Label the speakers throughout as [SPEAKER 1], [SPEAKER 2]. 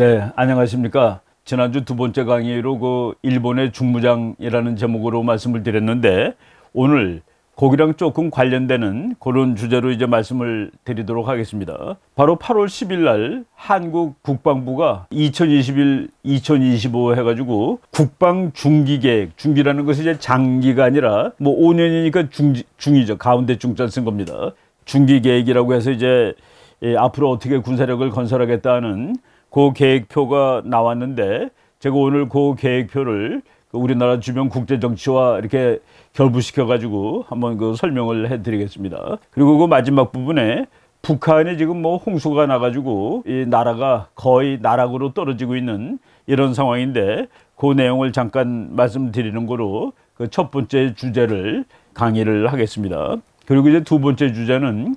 [SPEAKER 1] 네, 안녕하십니까. 지난주 두 번째 강의로 그 일본의 중무장이라는 제목으로 말씀을 드렸는데 오늘 고기랑 조금 관련되는 그런 주제로 이제 말씀을 드리도록 하겠습니다. 바로 8월 10일 날 한국 국방부가 2021-2025 해가지고 국방 중기 계획, 중기라는 것이 이제 장기가 아니라 뭐 5년이니까 중, 중이죠. 가운데 중자 쓴 겁니다. 중기 계획이라고 해서 이제 예, 앞으로 어떻게 군사력을 건설하겠다는 그 계획표가 나왔는데 제가 오늘 그 계획표를 우리나라 주변 국제 정치와 이렇게 결부시켜 가지고 한번 그 설명을 해 드리겠습니다. 그리고 그 마지막 부분에 북한이 지금 뭐 홍수가 나 가지고 이 나라가 거의 나락으로 떨어지고 있는 이런 상황인데 그 내용을 잠깐 말씀드리는 거로 그 첫 번째 주제를 강의를 하겠습니다. 그리고 이제 두 번째 주제는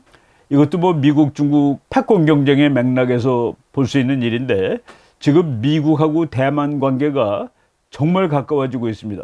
[SPEAKER 1] 이것도 뭐 미국, 중국 패권 경쟁의 맥락에서 볼 수 있는 일인데 지금 미국하고 대만 관계가 정말 가까워지고 있습니다.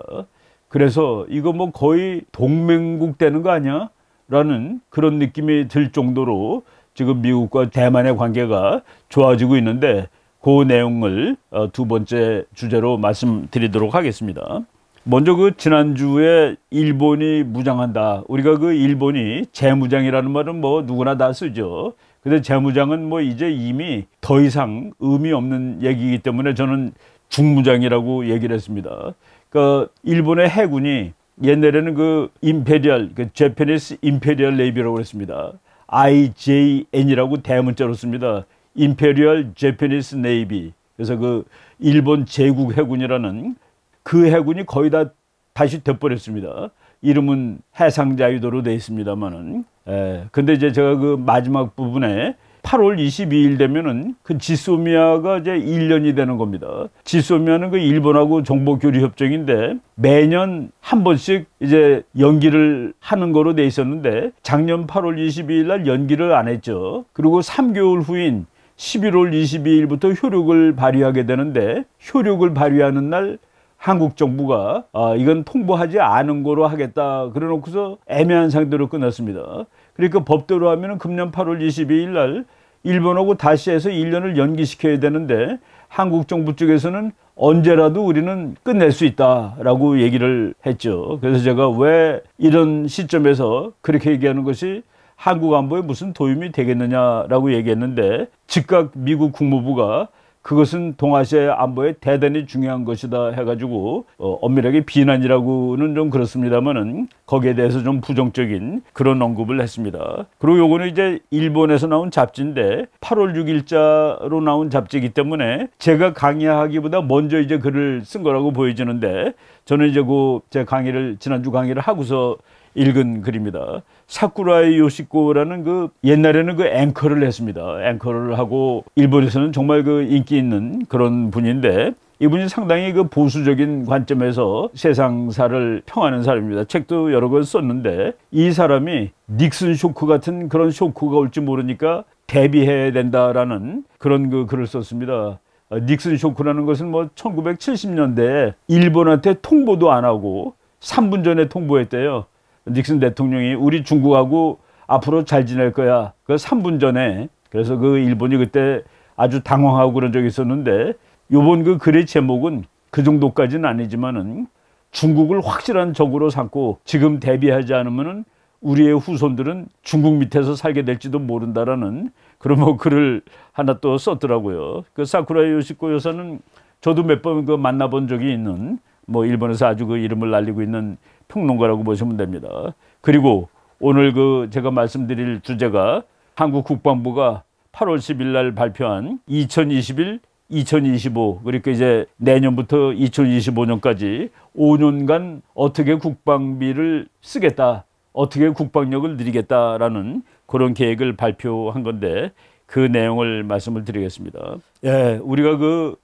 [SPEAKER 1] 그래서 이거 뭐 거의 동맹국 되는 거 아니야? 라는 그런 느낌이 들 정도로 지금 미국과 대만의 관계가 좋아지고 있는데 그 내용을 어, 두 번째 주제로 말씀드리도록 하겠습니다. 먼저 그 지난주에 일본이 무장한다. 우리가 그 일본이 재무장이라는 말은 뭐 누구나 다 쓰죠. 근데 재무장은 뭐 이제 이미 더 이상 의미 없는 얘기이기 때문에 저는 중무장이라고 얘기를 했습니다. 그러니까 일본의 해군이 옛날에는 그 임페리얼, 그 제페니스 임페리얼 네이비라고 했습니다. IJN이라고 대문자로 씁니다. 임페리얼 제페니스 네이비. 그래서 그 일본 제국 해군이라는 그 해군이 거의 다 다시 돼버렸습니다. 이름은 해상자유도로 돼 있습니다만은. 에, 예, 근데 이제 제가 그 마지막 부분에 8월 22일 되면은 그 지소미아가 이제 1년이 되는 겁니다. 지소미아는 그 일본하고 정보교류 협정인데 매년 한 번씩 이제 연기를 하는 거로 돼 있었는데 작년 8월 22일 날 연기를 안 했죠. 그리고 3개월 후인 11월 22일부터 효력을 발휘하게 되는데 효력을 발휘하는 날 한국 정부가 아, 이건 통보하지 않은 거로 하겠다 그래놓고서 애매한 상태로 끝났습니다. 그러니까 법대로 하면 금년 8월 22일 날 일본하고 다시 해서 1년을 연기시켜야 되는데 한국 정부 쪽에서는 언제라도 우리는 끝낼 수 있다라고 얘기를 했죠. 그래서 제가 왜 이런 시점에서 그렇게 얘기하는 것이 한국 안보에 무슨 도움이 되겠느냐라고 얘기했는데 즉각 미국 국무부가 그것은 동아시아의 안보에 대단히 중요한 것이다 해가지고 어, 엄밀하게 비난이라고는 좀 그렇습니다만은 거기에 대해서 좀 부정적인 그런 언급을 했습니다. 그리고 요거는 이제 일본에서 나온 잡지인데 8월 6일자로 나온 잡지이기 때문에 제가 강의하기보다 먼저 이제 글을 쓴 거라고 보여지는데 저는 이제 그 제 강의를 지난주 강의를 하고서 읽은 글입니다. 사쿠라이 요시코라는 그 옛날에는 그 앵커를 했습니다. 앵커를 하고 일본에서는 정말 그 인기 있는 그런 분인데 이분이 상당히 그 보수적인 관점에서 세상사를 평하는 사람입니다. 책도 여러 권 썼는데 이 사람이 닉슨 쇼크 같은 그런 쇼크가 올지 모르니까 대비해야 된다라는 그런 그 글을 썼습니다. 어, 닉슨 쇼크라는 것은 뭐 1970년대에 일본한테 통보도 안 하고 3분 전에 통보했대요. 닉슨 대통령이 우리 중국하고 앞으로 잘 지낼 거야. 그 3분 전에 그래서 그 일본이 그때 아주 당황하고 그런 적이 있었는데 요번 그 글의 제목은 그 정도까지는 아니지만은 중국을 확실한 적으로 삼고 지금 대비하지 않으면은 우리의 후손들은 중국 밑에서 살게 될지도 모른다라는 그런 뭐 글을 하나 또 썼더라고요. 그 사쿠라 요시코 여사는 저도 몇 번 그 만나본 적이 있는 뭐 일본에서 아주 그 이름을 날리고 있는 평론가라고 보시면 됩니다. 그리고 오늘 그 제가 말씀드릴 주제가 한국 국방부가 8월 10일 날 발표한 2021 2025 그러니까 이제 내년부터 2025년까지 5년간 어떻게 국방비를 쓰겠다 어떻게 국방력을 늘리겠다라는 그런 계획을 발표한 건데 그 내용을 말씀을 드리겠습니다. 예, 우리가 그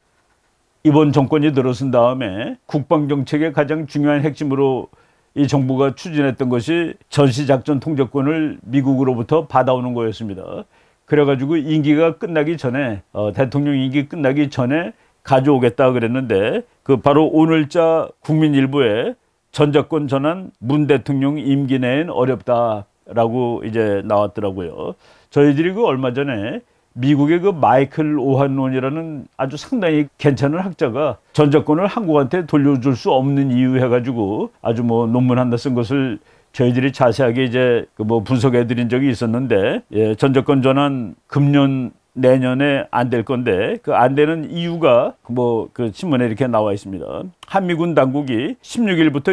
[SPEAKER 1] 이번 정권이 들어선 다음에 국방정책의 가장 중요한 핵심으로 이 정부가 추진했던 것이 전시작전 통제권을 미국으로부터 받아오는 거였습니다. 그래가지고 임기가 끝나기 전에 어, 대통령 임기 끝나기 전에 가져오겠다 그랬는데 그 바로 오늘자 국민일보에 전작권 전환 문 대통령 임기 내엔 어렵다라고 이제 나왔더라고요. 저희들이 그 얼마 전에 미국의 그 마이클 오한론이라는 아주 상당히 괜찮은 학자가 전자권을 한국한테 돌려줄 수 없는 이유 해가지고 아주 뭐 논문 하나 쓴 것을 저희들이 자세하게 이제 그 뭐 분석해 드린 적이 있었는데 예, 전자권 전환 금년 내년에 안 될 건데 그 안 되는 이유가 뭐 그 신문에 이렇게 나와 있습니다. 한미군 당국이 16일부터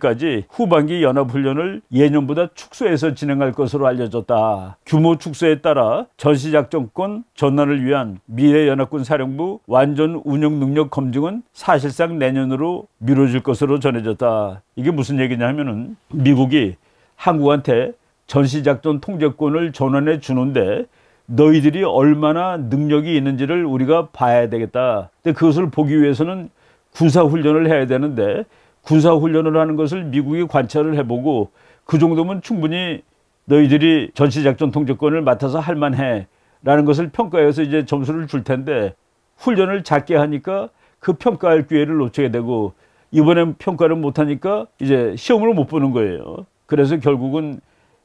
[SPEAKER 1] 28일까지 후반기 연합훈련을 예년보다 축소해서 진행할 것으로 알려졌다. 규모 축소에 따라 전시작전권 전환을 위한 미래연합군 사령부 완전 운영 능력 검증은 사실상 내년으로 미뤄질 것으로 전해졌다. 이게 무슨 얘기냐 하면은 미국이 한국한테 전시작전 통제권을 전환해 주는데 너희들이 얼마나 능력이 있는지를 우리가 봐야 되겠다. 근데 그것을 보기 위해서는 군사훈련을 해야 되는데 군사훈련을 하는 것을 미국이 관찰을 해보고 그 정도면 충분히 너희들이 전시작전 통제권을 맡아서 할만해 라는 것을 평가해서 이제 점수를 줄 텐데 훈련을 작게 하니까 그 평가할 기회를 놓치게 되고 이번엔 평가를 못하니까 이제 시험을 못 보는 거예요. 그래서 결국은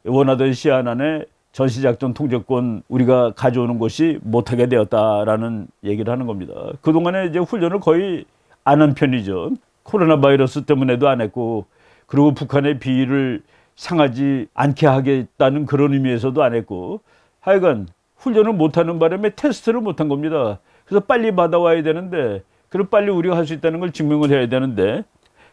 [SPEAKER 1] 원하던 시한 안에 전시작전 통제권 우리가 가져오는 것이 못하게 되었다라는 얘기를 하는 겁니다. 그동안에 이제 훈련을 거의 안 한 편이죠. 코로나 바이러스 때문에도 안 했고 그리고 북한의 비위를 상하지 않게 하겠다는 그런 의미에서도 안 했고 하여간 훈련을 못하는 바람에 테스트를 못한 겁니다. 그래서 빨리 받아와야 되는데 그리고 빨리 우리가 할 수 있다는 걸 증명을 해야 되는데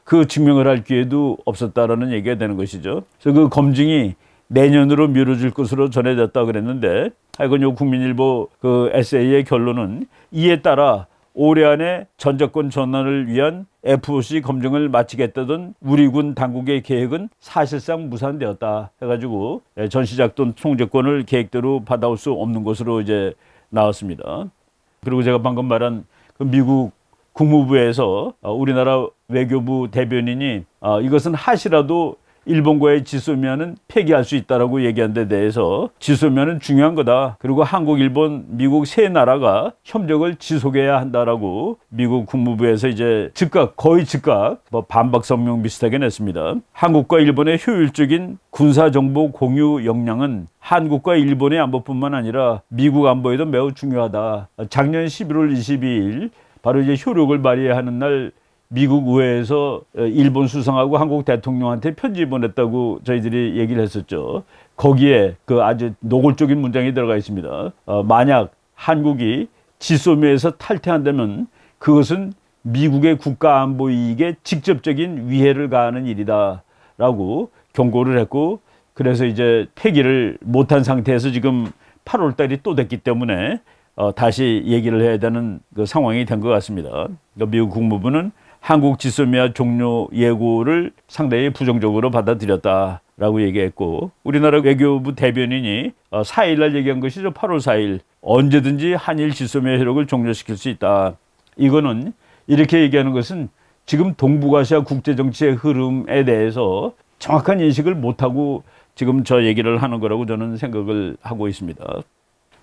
[SPEAKER 1] 그 증명을 할 기회도 없었다라는 얘기가 되는 것이죠. 그래서 그 검증이 내년으로 미뤄질 것으로 전해졌다 그랬는데 하여간 요 국민일보 그 에세이의 결론은 이에 따라 올해 안에 전적권 전환을 위한 FOC 검증을 마치겠다던 우리 군 당국의 계획은 사실상 무산되었다 해가지고 예, 전시작돈 총재권을 계획대로 받아올 수 없는 것으로 이제 나왔습니다. 그리고 제가 방금 말한 그 미국 국무부에서 어, 우리나라 외교부 대변인이 아, 이것은 하시라도 일본과의 지소미아는 폐기할 수 있다라고 얘기한 데 대해서 지소미아는 중요한 거다. 그리고 한국, 일본, 미국 세 나라가 협력을 지속해야 한다라고 미국 국무부에서 이제 즉각 거의 즉각 뭐 반박 성명 비슷하게 냈습니다. 한국과 일본의 효율적인 군사 정보 공유 역량은 한국과 일본의 안보뿐만 아니라 미국 안보에도 매우 중요하다. 작년 11월 22일 바로 이제 효력을 발휘하는 날 미국 의회에서 일본 수상하고 한국 대통령한테 편지 보냈다고 저희들이 얘기를 했었죠. 거기에 그 아주 노골적인 문장이 들어가 있습니다. 어, 만약 한국이 지소미에서 탈퇴한다면 그것은 미국의 국가 안보 이익에 직접적인 위해를 가하는 일이다라고 경고를 했고 그래서 이제 폐기를 못한 상태에서 지금 8월 달이 또 됐기 때문에 어, 다시 얘기를 해야 되는 그 상황이 된 것 같습니다. 그러니까 미국 국무부는 한국 지소미아 종료 예고를 상당히 부정적으로 받아들였다라고 얘기했고 우리나라 외교부 대변인이 4일날 어, 얘기한 것이죠. 8월 4일 언제든지 한일 지소미아 협력을 종료시킬 수 있다. 이거는 이렇게 얘기하는 것은 지금 동북아시아 국제정치의 흐름에 대해서 정확한 인식을 못하고 지금 저 얘기를 하는 거라고 저는 생각을 하고 있습니다.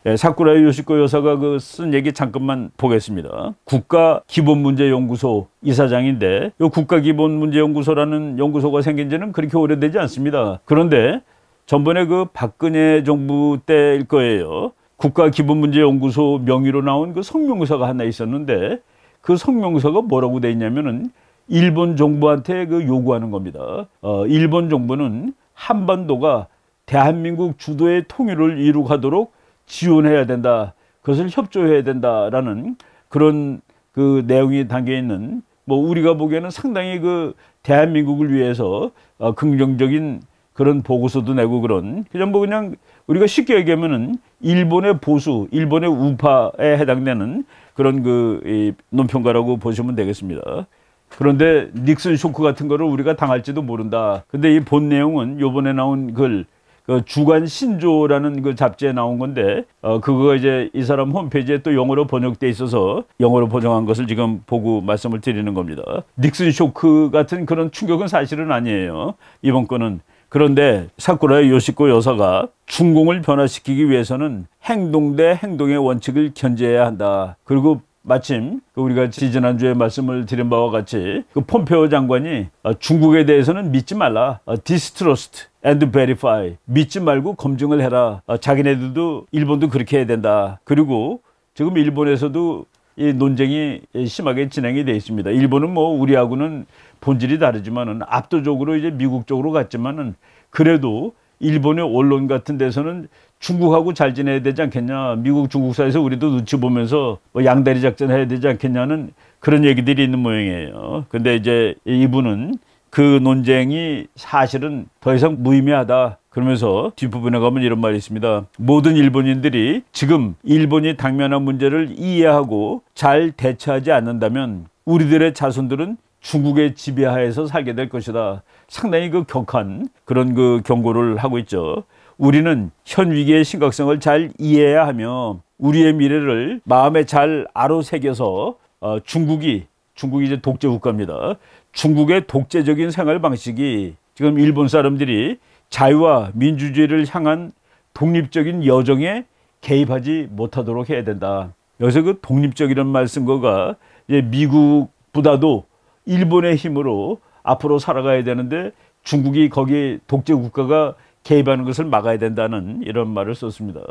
[SPEAKER 1] 예, 사쿠라 요시코 여사가 그 쓴 얘기 잠깐만 보겠습니다. 국가 기본문제연구소 이사장인데 이 국가 기본문제연구소라는 연구소가 생긴 지는 그렇게 오래되지 않습니다. 그런데 전번에 그 박근혜 정부 때일 거예요. 국가 기본문제연구소 명의로 나온 그 성명서가 하나 있었는데 그 성명서가 뭐라고 돼 있냐면은 일본 정부한테 그 요구하는 겁니다. 어, 일본 정부는 한반도가 대한민국 주도의 통일을 이룩하도록 지원해야 된다. 그것을 협조해야 된다라는 그런 그 내용이 담겨 있는 뭐 우리가 보기에는 상당히 그 대한민국을 위해서 어, 긍정적인 그런 보고서도 내고 그런 그냥 뭐 그냥 우리가 쉽게 얘기하면은 일본의 보수, 일본의 우파에 해당되는 그런 그 논평가라고 보시면 되겠습니다. 그런데 닉슨 쇼크 같은 거를 우리가 당할지도 모른다. 근데 이 본 내용은 요번에 나온 글그 주간 신조라는 그 잡지에 나온 건데 어 그거 이제 이 사람 홈페이지에 또 영어로 번역돼 있어서 영어로 번역한 것을 지금 보고 말씀을 드리는 겁니다. 닉슨 쇼크 같은 그런 충격은 사실은 아니에요. 이번 건은 그런데 사쿠라의 요시코 여사가 중공을 변화시키기 위해서는 행동 대 행동의 원칙을 견제해야 한다. 그리고 마침 그 우리가 지지난주에 말씀을 드린 바와 같이 그 폼페오 장관이 어, 중국에 대해서는 믿지 말라. 디스트러스트 어, and verify. 믿지 말고 검증을 해라. 어, 자기네들도 일본도 그렇게 해야 된다. 그리고 지금 일본에서도 이 논쟁이 심하게 진행이 돼 있습니다. 일본은 뭐 우리하고는 본질이 다르지만은 압도적으로 이제 미국 쪽으로 갔지만은 그래도 일본의 언론 같은 데서는 중국하고 잘 지내야 되지 않겠냐. 미국 중국 사이에서 우리도 눈치 보면서 뭐 양다리 작전 해야 되지 않겠냐는 그런 얘기들이 있는 모양이에요. 근데 이제 이분은 그 논쟁이 사실은 더 이상 무의미하다. 그러면서 뒷부분에 가면 이런 말이 있습니다. 모든 일본인들이 지금 일본이 당면한 문제를 이해하고 잘 대처하지 않는다면 우리들의 자손들은 중국의 지배하에서 살게 될 것이다. 상당히 그 격한 그런 그 경고를 하고 있죠. 우리는 현 위기의 심각성을 잘 이해해야 하며 우리의 미래를 마음에 잘 아로새겨서 어, 중국이 중국이 이제 독재 국가입니다. 중국의 독재적인 생활 방식이 지금 일본 사람들이 자유와 민주주의를 향한 독립적인 여정에 개입하지 못하도록 해야 된다. 여기서 그 독립적이라는 말씀과가 이제 미국보다도 일본의 힘으로 앞으로 살아가야 되는데 중국이 거기 독재 국가가 개입하는 것을 막아야 된다는 이런 말을 썼습니다.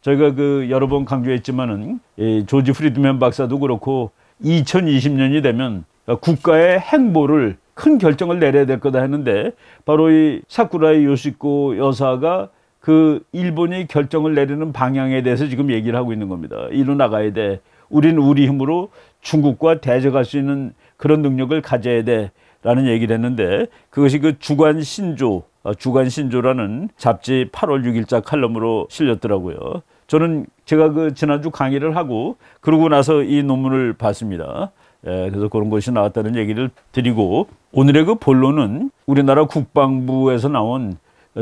[SPEAKER 1] 저희가 그 여러 번 강조했지만은 예, 조지 프리드맨 박사도 그렇고 2020년이 되면 국가의 행보를 큰 결정을 내려야 될 거다 했는데 바로 이 사쿠라의 요시코 여사가 그 일본이 결정을 내리는 방향에 대해서 지금 얘기를 하고 있는 겁니다. 이로 나가야 돼. 우린 우리 힘으로 중국과 대적할 수 있는 그런 능력을 가져야 돼. 라는 얘기를 했는데 그것이 그 주관 신조 어, 주간 신조라는 잡지 8월 6일자 칼럼으로 실렸더라고요. 저는 제가 그 지난주 강의를 하고 그러고 나서 이 논문을 봤습니다. 예, 그래서 그런 것이 나왔다는 얘기를 드리고 오늘의 그 본론은 우리나라 국방부에서 나온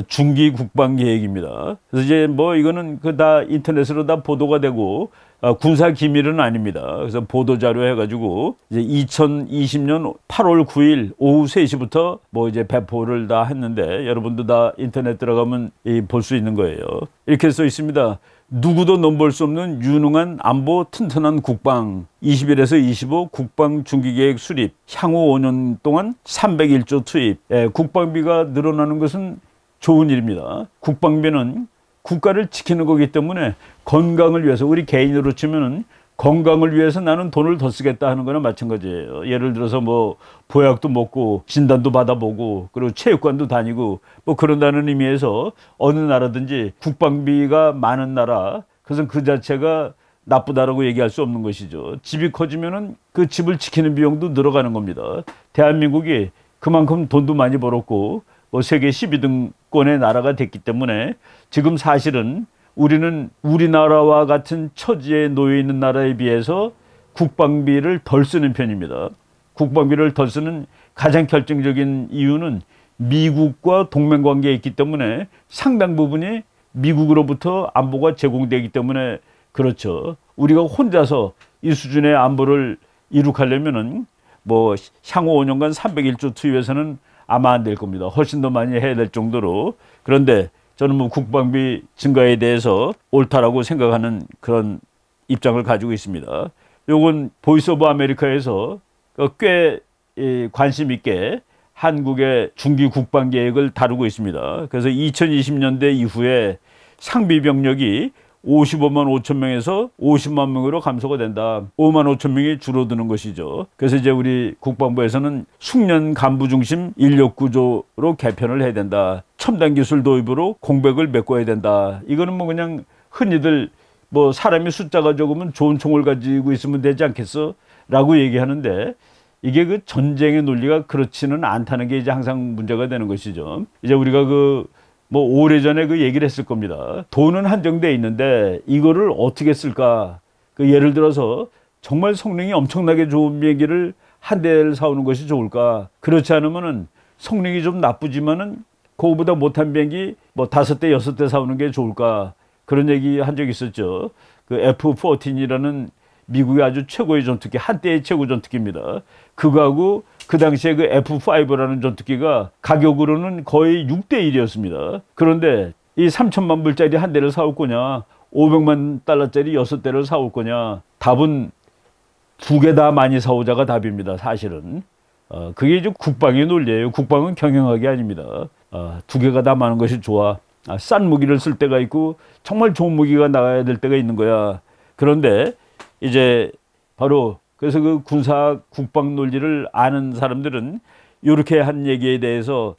[SPEAKER 1] 중기 국방 계획입니다. 그래서 이제 뭐 이거는 그 다 인터넷으로 다 보도가 되고 어, 군사 기밀은 아닙니다. 그래서 보도 자료 해가지고 이제 2020년 8월 9일 오후 3시부터 뭐 이제 배포를 다 했는데 여러분도 다 인터넷 들어가면 볼 수 있는 거예요. 이렇게 써 있습니다. 누구도 넘볼 수 없는 유능한 안보 튼튼한 국방 21에서 25 국방 중기계획 수립 향후 5년 동안 301조 투입 예, 국방비가 늘어나는 것은 좋은 일입니다 국방비는 국가를 지키는 거기 때문에 건강을 위해서 우리 개인으로 치면은 건강을 위해서 나는 돈을 더 쓰겠다 하는 거나 마찬가지예요. 예를 들어서 뭐 보약도 먹고 진단도 받아보고 그리고 체육관도 다니고 뭐 그런다는 의미에서 어느 나라든지 국방비가 많은 나라 그것은 그 자체가 나쁘다라고 얘기할 수 없는 것이죠. 집이 커지면은 그 집을 지키는 비용도 늘어가는 겁니다. 대한민국이 그만큼 돈도 많이 벌었고 뭐 세계 12등권의 나라가 됐기 때문에 지금 사실은 우리는 우리나라와 같은 처지에 놓여 있는 나라에 비해서 국방비를 덜 쓰는 편입니다. 국방비를 덜 쓰는 가장 결정적인 이유는 미국과 동맹 관계에 있기 때문에 상당 부분이 미국으로부터 안보가 제공되기 때문에 그렇죠. 우리가 혼자서 이 수준의 안보를 이룩하려면은 뭐 향후 5년간 301조 투입해서는 아마 안 될 겁니다. 훨씬 더 많이 해야 될 정도로. 그런데 저는 뭐 국방비 증가에 대해서 옳다라고 생각하는 그런 입장을 가지고 있습니다. 요건 보이스 오브 아메리카에서 꽤 관심 있게 한국의 중기 국방 계획을 다루고 있습니다. 그래서 2020년대 이후에 상비 병력이 55만 5천 명에서 50만 명으로 감소가 된다. 5만 5천 명이 줄어드는 것이죠. 그래서 이제 우리 국방부에서는 숙련 간부 중심 인력 구조로 개편을 해야 된다. 첨단 기술 도입으로 공백을 메꿔야 된다. 이거는 뭐 그냥 흔히들 뭐 사람이 숫자가 적으면 좋은 총을 가지고 있으면 되지 않겠어? 라고 얘기하는데 이게 그 전쟁의 논리가 그렇지는 않다는 게 이제 항상 문제가 되는 것이죠. 이제 우리가 그뭐 오래전에 그 얘기를 했을 겁니다. 돈은 한정돼 있는데 이거를 어떻게 쓸까? 그 예를 들어서 정말 성능이 엄청나게 좋은 비행기를 한 대를 사오는 것이 좋을까? 그렇지 않으면은 성능이 좀 나쁘지만은 그거보다 못한 비행기 뭐 다섯 대 여섯 대 사오는 게 좋을까? 그런 얘기 한 적이 있었죠. 그 F-14이라는 미국의 아주 최고의 전투기, 한대의 최고 전투기입니다. 그거하고 그 당시에 그 F5라는 전투기가 가격으로는 거의 6대1이었습니다. 그런데 이 3천만 불짜리 한 대를 사올 거냐, 500만 달러짜리 6대를 사올 거냐, 답은 두 개 다 많이 사오자가 답입니다. 사실은. 어, 그게 이제 국방의 논리예요. 국방은 경영학이 아닙니다. 어, 두 개가 다 많은 것이 좋아. 아, 싼 무기를 쓸 때가 있고 정말 좋은 무기가 나가야 될 때가 있는 거야. 그런데 이제 바로 그래서 그 군사 국방 논리를 아는 사람들은 이렇게 한 얘기에 대해서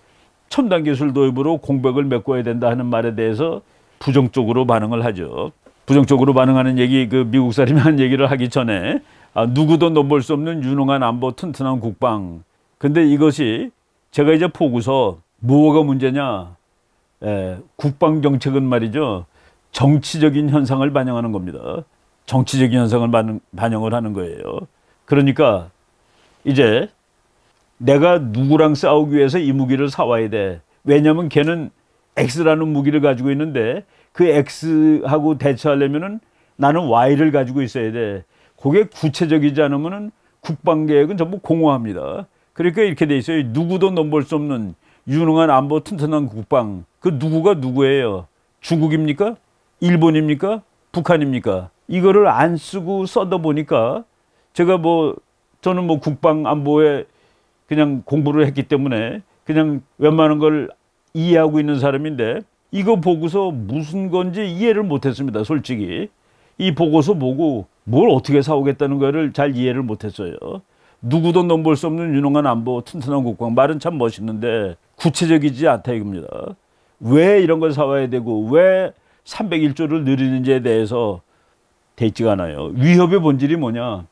[SPEAKER 1] 첨단 기술 도입으로 공백을 메꿔야 된다 하는 말에 대해서 부정적으로 반응을 하죠. 부정적으로 반응하는 얘기 그 미국 사람이 한 얘기를 하기 전에 아, 누구도 넘볼 수 없는 유능한 안보 튼튼한 국방. 근데 이것이 제가 이제 보고서 뭐가 문제냐? 에, 예, 국방 정책은 말이죠. 정치적인 현상을 반영하는 겁니다. 정치적인 현상을 반영을 하는 거예요. 그러니까 이제 내가 누구랑 싸우기 위해서 이 무기를 사와야 돼. 왜냐하면 걔는 X라는 무기를 가지고 있는데 그 X하고 대처하려면은 나는 Y를 가지고 있어야 돼. 그게 구체적이지 않으면은 국방계획은 전부 공허합니다. 그러니까 이렇게 돼 있어요. 누구도 넘볼 수 없는 유능한 안보 튼튼한 국방. 그 누구가 누구예요? 중국입니까? 일본입니까? 북한입니까? 이거를 안 쓰고 써다 보니까 제가 뭐 저는 뭐 국방 안보에 그냥 공부를 했기 때문에 그냥 웬만한 걸 이해하고 있는 사람인데 이거 보고서 무슨 건지 이해를 못했습니다. 솔직히 이 보고서 보고 뭘 어떻게 사오겠다는 거를 잘 이해를 못했어요. 누구도 넘볼 수 없는 유능한 안보, 튼튼한 국방 말은 참 멋있는데 구체적이지 않다 이겁니다. 왜 이런 걸 사와야 되고 왜 301조를 늘리는지에 대해서 돼 있지가 않아요. 위협의 본질이 뭐냐?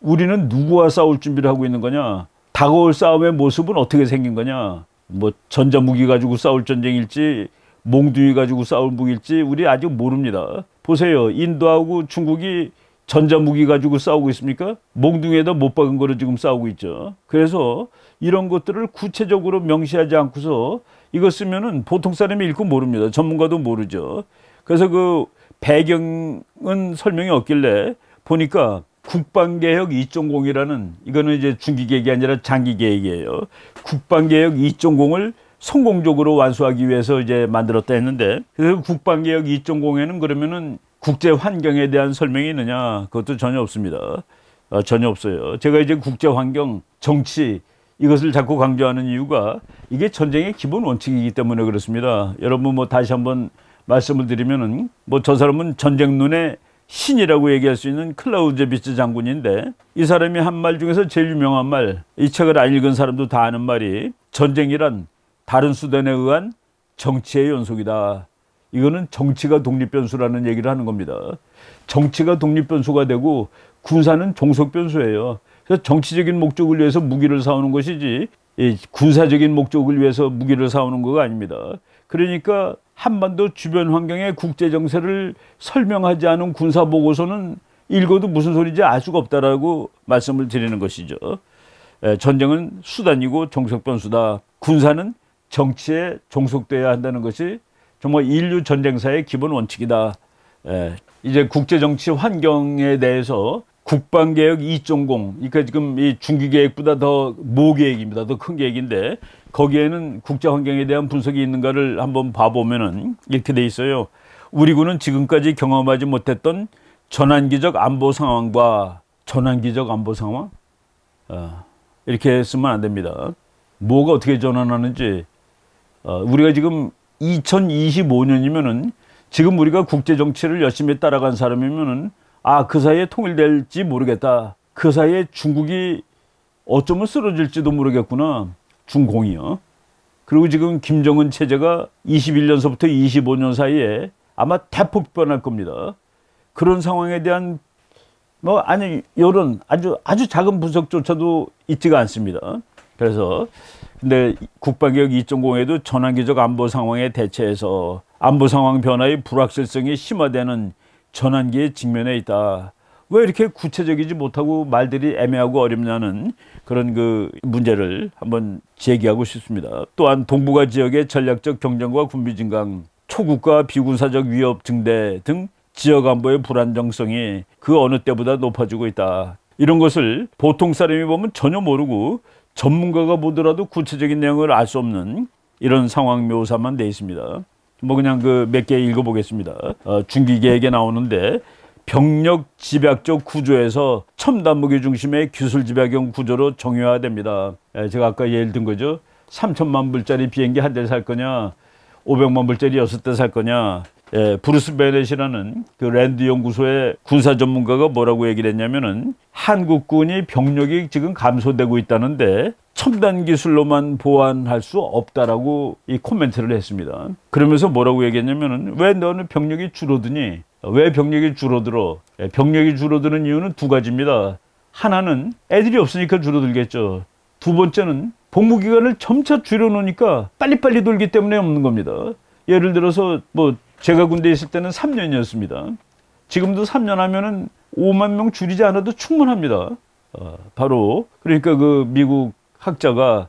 [SPEAKER 1] 우리는 누구와 싸울 준비를 하고 있는 거냐? 다가올 싸움의 모습은 어떻게 생긴 거냐? 뭐 전자무기 가지고 싸울 전쟁일지 몽둥이 가지고 싸울 무기일지 우리 아직 모릅니다. 보세요. 인도하고 중국이 전자무기 가지고 싸우고 있습니까? 몽둥이에다 못 박은 거를 지금 싸우고 있죠. 그래서 이런 것들을 구체적으로 명시하지 않고서 이거 쓰면은 보통 사람이 읽고 모릅니다. 전문가도 모르죠. 그래서 그 배경은 설명이 없길래 보니까 국방개혁 2.0이라는 이거는 이제 중기계획이 아니라 장기계획이에요. 국방개혁 2.0을 성공적으로 완수하기 위해서 이제 만들었다 했는데 그래서 국방개혁 2.0에는 그러면은 국제 환경에 대한 설명이 있느냐 그것도 전혀 없습니다. 어, 전혀 없어요. 제가 이제 국제 환경, 정치 이것을 자꾸 강조하는 이유가 이게 전쟁의 기본 원칙이기 때문에 그렇습니다. 여러분 뭐 다시 한번 말씀을 드리면은 뭐 저 사람은 전쟁 눈에 신이라고 얘기할 수 있는 클라우제비츠 장군인데 이 사람이 한 말 중에서 제일 유명한 말이 책을 안 읽은 사람도 다 아는 말이 전쟁이란 다른 수단에 의한 정치의 연속이다. 이거는 정치가 독립변수라는 얘기를 하는 겁니다. 정치가 독립변수가 되고 군사는 종속변수예요. 그래서 정치적인 목적을 위해서 무기를 사오는 것이지 군사적인 목적을 위해서 무기를 사오는 거가 아닙니다. 그러니까 한반도 주변 환경의 국제 정세를 설명하지 않은 군사 보고서는 읽어도 무슨 소리인지 알 수가 없다라고 말씀을 드리는 것이죠. 전쟁은 수단이고 종속변수다. 군사는 정치에 종속돼야 한다는 것이 정말 인류 전쟁사의 기본 원칙이다. 이제 국제 정치 환경에 대해서 국방개혁 2.0 그러니까 지금 이 중기계획보다 더 모계획입니다. 더 큰 계획인데 거기에는 국제 환경에 대한 분석이 있는가를 한번 봐보면은 이렇게 돼 있어요. 우리 군은 지금까지 경험하지 못했던 전환기적 안보 상황과 전환기적 안보 상황 어, 이렇게 쓰면 안 됩니다. 뭐가 어떻게 전환하는지 어, 우리가 지금 2025년이면은 지금 우리가 국제 정치를 열심히 따라간 사람이면은 아, 그 사이에 통일될지 모르겠다. 그 사이에 중국이 어쩌면 쓰러질지도 모르겠구나. 중공이요. 그리고 지금 김정은 체제가 21년서부터 25년 사이에 아마 대폭 변할 겁니다. 그런 상황에 대한 뭐 아니 이런 아주 아주 작은 분석조차도 있지가 않습니다. 그래서 근데 국방개혁 2.0에도 전환기적 안보 상황에 대체해서 안보 상황 변화의 불확실성이 심화되는 전환기에 직면해 있다. 왜 이렇게 구체적이지 못하고 말들이 애매하고 어렵냐는 그런 그 문제를 한번 제기하고 싶습니다. 또한 동북아 지역의 전략적 경쟁과 군비 증강, 초국가 비군사적 위협 증대 등 지역 안보의 불안정성이 그 어느 때보다 높아지고 있다. 이런 것을 보통 사람이 보면 전혀 모르고 전문가가 보더라도 구체적인 내용을 알 수 없는 이런 상황 묘사만 돼 있습니다. 뭐 그냥 그 몇 개 읽어보겠습니다. 어, 중기계획에 나오는데 병력 집약적 구조에서 첨단 무기 중심의 기술 집약형 구조로 정형화됩니다. 예, 제가 아까 예를 든 거죠. 3천만 불짜리 비행기 한 대 살 거냐, 500만 불짜리 여섯 대 살 거냐, 예, 브루스 베넷이라는 그 랜드 연구소의 군사 전문가가 뭐라고 얘기를 했냐면은 한국군이 병력이 지금 감소되고 있다는데 첨단 기술로만 보완할 수 없다라고 이 코멘트를 했습니다. 그러면서 뭐라고 얘기했냐면은 왜 너는 병력이 줄어드니? 왜 병력이 줄어들어? 예, 병력이 줄어드는 이유는 두 가지입니다. 하나는 애들이 없으니까 줄어들겠죠. 두 번째는 복무 기간을 점차 줄여놓으니까 빨리빨리 돌기 때문에 없는 겁니다. 예를 들어서 뭐 제가 군대 에 있을 때는 3년이었습니다. 지금도 3년 하면은 5만 명 줄이지 않아도 충분합니다. 어, 바로 그러니까 그 미국 학자가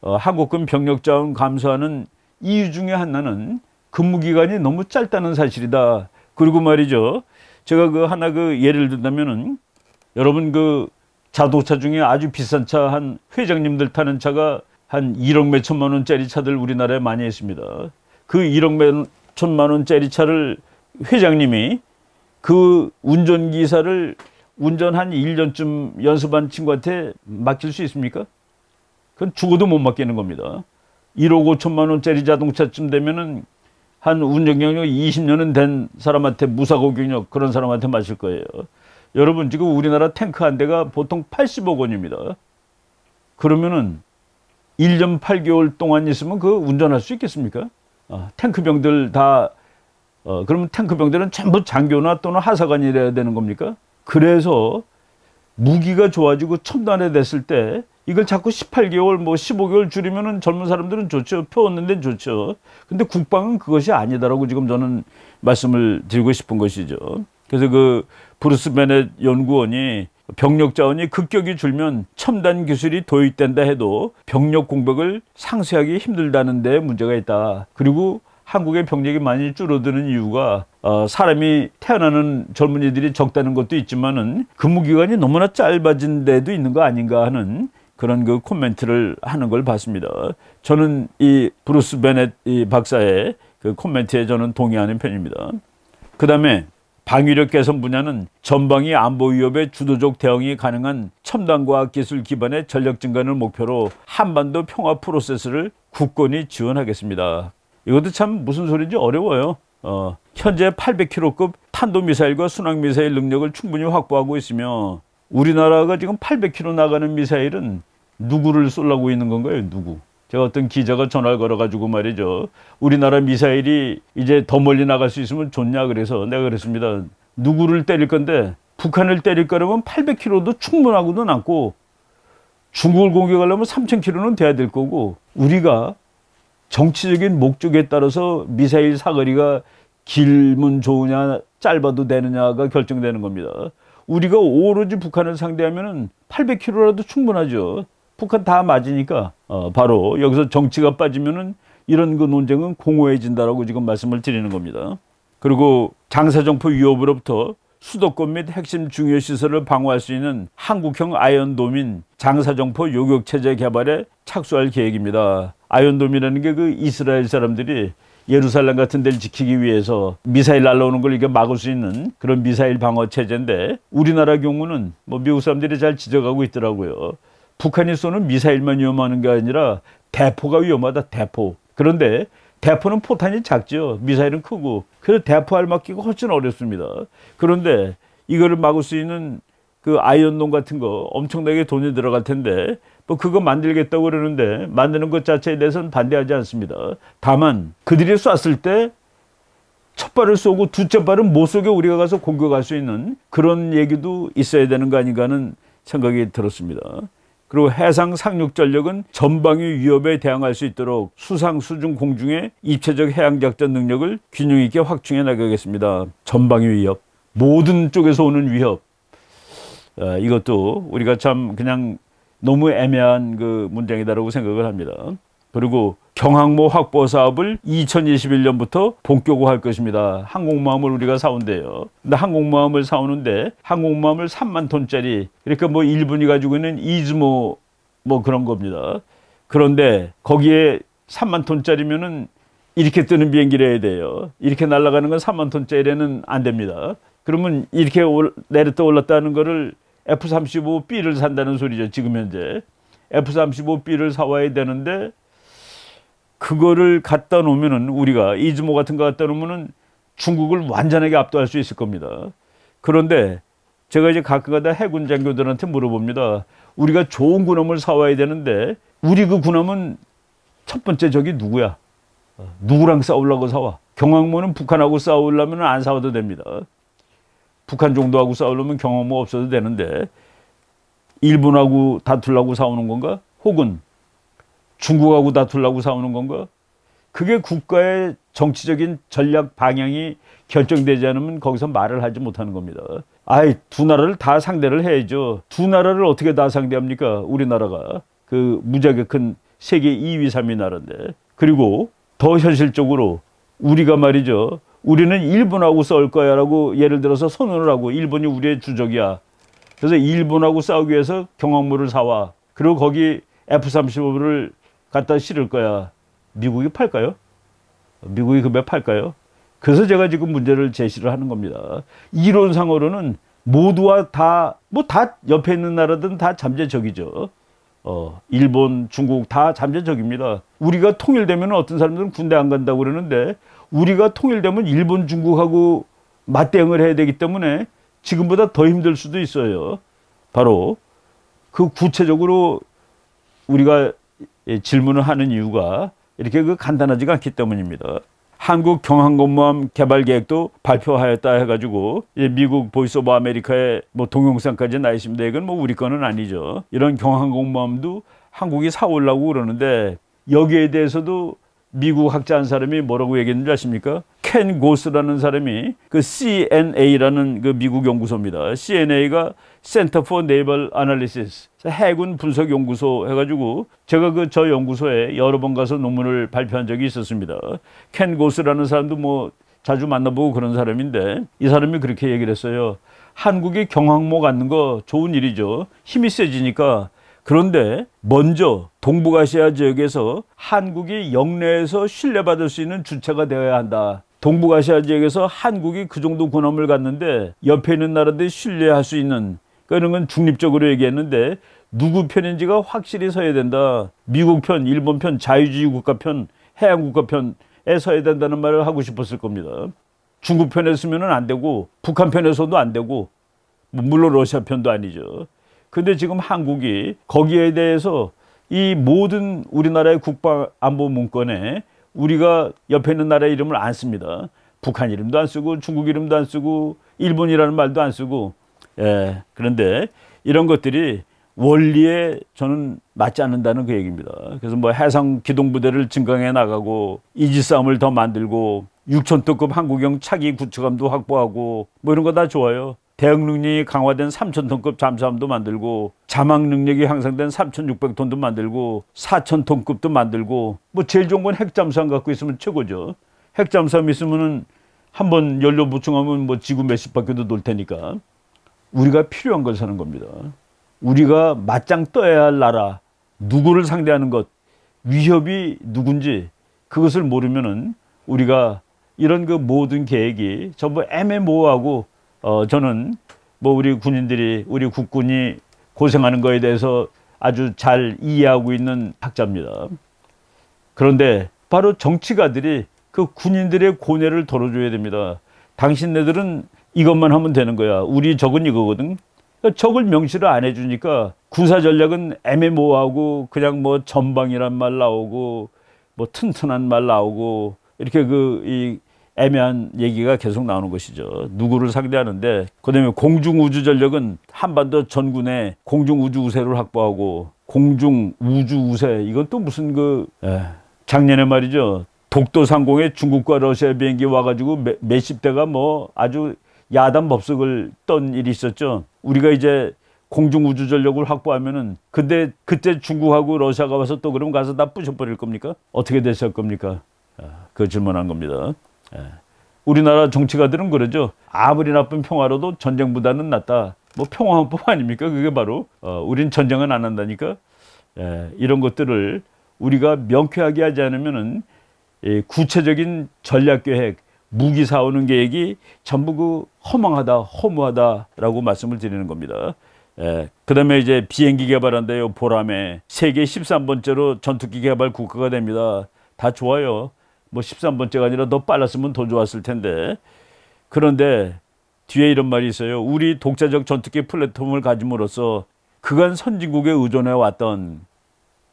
[SPEAKER 1] 어, 한국군 병력 자원 감소하는 이유 중에 하나는 근무 기간이 너무 짧다는 사실이다. 그리고 말이죠. 제가 그 하나 그 예를 든다면은 여러분 그 자동차 중에 아주 비싼 차 한 회장님들 타는 차가 한 1억 몇천만 원짜리 차들 우리나라에 많이 있습니다. 그 1억 몇, 5 천만 원짜리 차를 회장님이 그 운전기사를 운전 한 1년쯤 연습한 친구한테 맡길 수 있습니까? 그건 죽어도 못 맡기는 겁니다. 1억 5천만 원짜리 자동차쯤 되면은 한 운전 경력 20년은 된 사람한테 무사고 경력 그런 사람한테 마실 거예요. 여러분 지금 우리나라 탱크 한 대가 보통 80억 원입니다. 그러면은 1년 8개월 동안 있으면 그 운전할 수 있겠습니까? 어, 탱크병들 다 어, 그러면 탱크병들은 전부 장교나 또는 하사관이라야 되는 겁니까? 그래서 무기가 좋아지고 첨단에 됐을 때 이걸 자꾸 18개월 뭐 15개월 줄이면은 젊은 사람들은 좋죠. 표 얻는 데는 좋죠. 근데 국방은 그것이 아니다라고 지금 저는 말씀을 드리고 싶은 것이죠. 그래서 그 브루스맨의 연구원이 병력 자원이 급격히 줄면 첨단 기술이 도입된다 해도 병력 공백을 상쇄하기 힘들다는 데 문제가 있다. 그리고 한국의 병력이 많이 줄어드는 이유가 어, 사람이 태어나는 젊은이들이 적다는 것도 있지만은 근무 기간이 너무나 짧아진 데도 있는 거 아닌가 하는 그런 그 코멘트를 하는 걸 봤습니다. 저는 이 브루스 베넷 이 박사의 그 코멘트에 저는 동의하는 편입니다. 그 다음에 방위력 개선 분야는 전방위 안보 위협의 주도적 대응이 가능한 첨단과학 기술 기반의 전력 증강을 목표로 한반도 평화 프로세스를 국권이 지원하겠습니다. 이것도 참 무슨 소리인지 어려워요. 어, 현재 800km급 탄도미사일과 순항미사일 능력을 충분히 확보하고 있으며 우리나라가 지금 800km 나가는 미사일은 누구를 쏠라고 있는 건가요? 누구? 제가 어떤 기자가 전화를 걸어가지고 말이죠. 우리나라 미사일이 이제 더 멀리 나갈 수 있으면 좋냐 그래서 내가 그랬습니다. 누구를 때릴 건데 북한을 때릴 거라면 800km도 충분하고도 남고 중국을 공격하려면 3,000km는 돼야 될 거고 우리가 정치적인 목적에 따라서 미사일 사거리가 길면 좋으냐 짧아도 되느냐가 결정되는 겁니다. 우리가 오로지 북한을 상대하면 800km라도 충분하죠. 북한 다 맞으니까 어, 바로 여기서 정치가 빠지면은 이런 그 논쟁은 공허해진다라고 지금 말씀을 드리는 겁니다. 그리고 장사정포 위협으로부터 수도권 및 핵심 중요 시설을 방어할 수 있는 한국형 아이언돔인 장사정포 요격 체제 개발에 착수할 계획입니다. 아이언돔이라는 게 그 이스라엘 사람들이 예루살렘 같은 데를 지키기 위해서 미사일 날라오는 걸 이렇게 막을 수 있는 그런 미사일 방어 체제인데 우리나라 경우는 뭐 미국 사람들이 잘 지적하고 있더라고요. 북한이 쏘는 미사일만 위험하는 게 아니라 대포가 위험하다 대포 그런데 대포는 포탄이 작죠 미사일은 크고 그래서 대포 알맞기가 훨씬 어렵습니다 그런데 이거를 막을 수 있는 그 아이언돔 같은 거 엄청나게 돈이 들어갈 텐데 뭐 그거 만들겠다고 그러는데 만드는 것 자체에 대해서는 반대하지 않습니다 다만 그들이 쐈을 때 첫 발을 쏘고 두째 발은 못 쏘게 우리가 가서 공격할 수 있는 그런 얘기도 있어야 되는 거 아닌가 하는 생각이 들었습니다. 그리고 해상 상륙 전력은 전방위 위협에 대항할 수 있도록 수상 수중 공중의 입체적 해양 작전 능력을 균형 있게 확충해 나가겠습니다. 전방위 위협, 모든 쪽에서 오는 위협. 아, 이것도 우리가 참 그냥 너무 애매한 그 문장이다라고 생각을 합니다. 그리고 경항모 확보 사업을 2021년부터 본격화할 것입니다. 항공모함을 우리가 사온대요. 근데 항공모함을 사오는데 항공모함을 3만 톤짜리 그러니까 뭐 일본이 가지고 있는 이즈모 뭐 그런 겁니다. 그런데 거기에 3만 톤짜리면은 이렇게 뜨는 비행기를 해야 돼요. 이렇게 날아가는 건 3만 톤짜리는 안 됩니다. 그러면 이렇게 올, 내렸다 올랐다는 거를 F-35B를 산다는 소리죠. 지금 현재. F-35B를 사와야 되는데 그거를 갖다 놓으면은 우리가 이즈모 같은 거 갖다 놓으면은 중국을 완전하게 압도할 수 있을 겁니다. 그런데 제가 이제 가끔가다 해군 장교들한테 물어봅니다. 우리가 좋은 군함을 사와야 되는데 우리 그 군함은 첫 번째 적이 누구야? 누구랑 싸우려고 사와? 경항모는 북한하고 싸우려면 안 사와도 됩니다. 북한 정도하고 싸우려면 경항모 없어도 되는데 일본하고 다툴려고 사오는 건가? 혹은 중국하고 다툴라고 싸우는 건가? 그게 국가의 정치적인 전략 방향이 결정되지 않으면 거기서 말을 하지 못하는 겁니다. 아이 두 나라를 다 상대를 해야죠. 두 나라를 어떻게 다 상대합니까? 우리나라가 그 무지하게 큰 세계 2위, 3위 나라인데 그리고 더 현실적으로 우리가 말이죠. 우리는 일본하고 싸울 거야라고 예를 들어서 선언을 하고 일본이 우리의 주적이야. 그래서 일본하고 싸우기 위해서 경항모를 사와. 그리고 거기 F-35를 갖다 실을 거야. 미국이 팔까요? 미국이 그에 팔까요? 그래서 제가 지금 문제를 제시를 하는 겁니다. 이론상으로는 모두와 다, 뭐 다 옆에 있는 나라들은다 잠재적이죠. 어, 일본, 중국 다 잠재적입니다. 우리가 통일되면 어떤 사람들은 군대 안 간다고 그러는데 우리가 통일되면 일본, 중국하고 맞대응을 해야 되기 때문에 지금보다 더 힘들 수도 있어요. 바로 그 구체적으로 우리가 질문을 하는 이유가 이렇게 그 간단하지가 않기 때문입니다. 한국 경항공모함 개발 계획도 발표하였다 해가지고 미국 보이스 오브 아메리카의 뭐 동영상까지 나 있습니다. 이건 뭐 우리 거는 아니죠. 이런 경항공모함도 한국이 사올라고 그러는데 여기에 대해서도 미국 학자 한 사람이 뭐라고 얘기했는지 아십니까? 켄 고스라는 사람이 그 CNA라는 그 미국 연구소입니다. CNA가 센터 포 네이벌 아날리시스 해군 분석 연구소 해가지고 제가 그 저 연구소에 여러 번 가서 논문을 발표한 적이 있었습니다. 켄 고스라는 사람도 뭐 자주 만나보고 그런 사람인데 이 사람이 그렇게 얘기를 했어요. 한국이 경항모 갖는 거 좋은 일이죠. 힘이 세지니까 그런데 먼저 동북아시아 지역에서 한국이 영내에서 신뢰받을 수 있는 주체가 되어야 한다. 동북아시아 지역에서 한국이 그 정도 군함을 갖는데 옆에 있는 나라들이 신뢰할 수 있는 그런 건 중립적으로 얘기했는데 누구 편인지가 확실히 서야 된다. 미국 편, 일본 편, 자유주의 국가 편, 해양 국가 편에 서야 된다는 말을 하고 싶었을 겁니다. 중국 편에 서면은 안 되고 북한 편에서도 안 되고 뭐 물론 러시아 편도 아니죠. 근데 지금 한국이 거기에 대해서 이 모든 우리나라의 국방 안보 문건에 우리가 옆에 있는 나라의 이름을 안 씁니다. 북한 이름도 안 쓰고 중국 이름도 안 쓰고 일본이라는 말도 안 쓰고 예, 그런데 이런 것들이 원리에 저는 맞지 않는다는 그 얘기입니다. 그래서 뭐 해상 기동부대를 증강해 나가고 이지싸움을 더 만들고 6천톤급 항구경 차기 구축함도 확보하고 뭐 이런 거 다 좋아요. 대응 능력이 강화된 3천톤급 잠수함도 만들고 자막 능력이 향상된 3,600톤도 만들고 4천톤급도 만들고 뭐 제일 좋은 건 핵잠수함 갖고 있으면 최고죠. 핵잠수함 있으면은 한번 연료 보충하면 뭐 지구 몇십 바퀴도 놀 테니까 우리가 필요한 걸 사는 겁니다. 우리가 맞짱 떠야 할 나라, 누구를 상대하는 것, 위협이 누군지 그것을 모르면은 우리가 이런 그 모든 계획이 전부 애매모호하고 어 저는 뭐 우리 군인들이 우리 국군이 고생하는 거에 대해서 아주 잘 이해하고 있는 학자입니다. 그런데 바로 정치가들이 그 군인들의 고뇌를 덜어줘야 됩니다. 당신네들은 이것만 하면 되는 거야. 우리 적은 이거거든. 그러니까 적을 명시를 안 해주니까 구사 전략은 애매모호하고 그냥 뭐 전방이란 말 나오고 뭐 튼튼한 말 나오고 이렇게 그 이 애매한 얘기가 계속 나오는 것이죠. 누구를 상대하는데 그다음에 공중우주 전력은 한반도 전군에 공중우주 우세를 확보하고 공중우주 우세 이건 또 무슨 그 에, 예, 작년에 말이죠. 독도 상공에 중국과 러시아 비행기 와가지고 몇십 대가 뭐 아주 야단 법석을 떤 일이 있었죠. 우리가 이제 공중우주 전력을 확보하면은 근데 그때 중국하고 러시아가 와서 또 그럼 가서 나쁘셔버릴 겁니까? 어떻게 되실 겁니까? 아, 그 질문한 겁니다. 예. 우리나라 정치가들은 그러죠. 아무리 나쁜 평화로도 전쟁보다는 낫다. 뭐 평화헌법 아닙니까? 그게 바로 어, 우린 전쟁은 안 한다니까. 예, 이런 것들을 우리가 명쾌하게 하지 않으면은 구체적인 전략 계획 무기 사오는 계획이 전부 그 허망하다, 허무하다라고 말씀을 드리는 겁니다. 예, 그 다음에 이제 비행기 개발한대요. 보람에. 세계 13번째로 전투기 개발 국가가 됩니다. 다 좋아요. 뭐 13번째가 아니라 더 빨랐으면 더 좋았을 텐데. 그런데 뒤에 이런 말이 있어요. 우리 독자적 전투기 플랫폼을 가짐으로써 그간 선진국에 의존해 왔던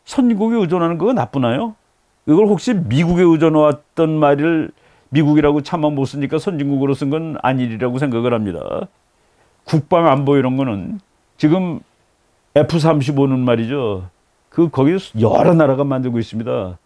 [SPEAKER 1] 선진국에 의존하는 거 나쁘나요? 이걸 혹시 미국에 의존해 왔던 말을 미국이라고 차만 못 쓰니까 선진국으로 쓴 건 아니라고 리 생각을 합니다. 국방 안보 이런 거는 지금 F-35는 말이죠. 그 거기 여러 나라가 만들고 있습니다.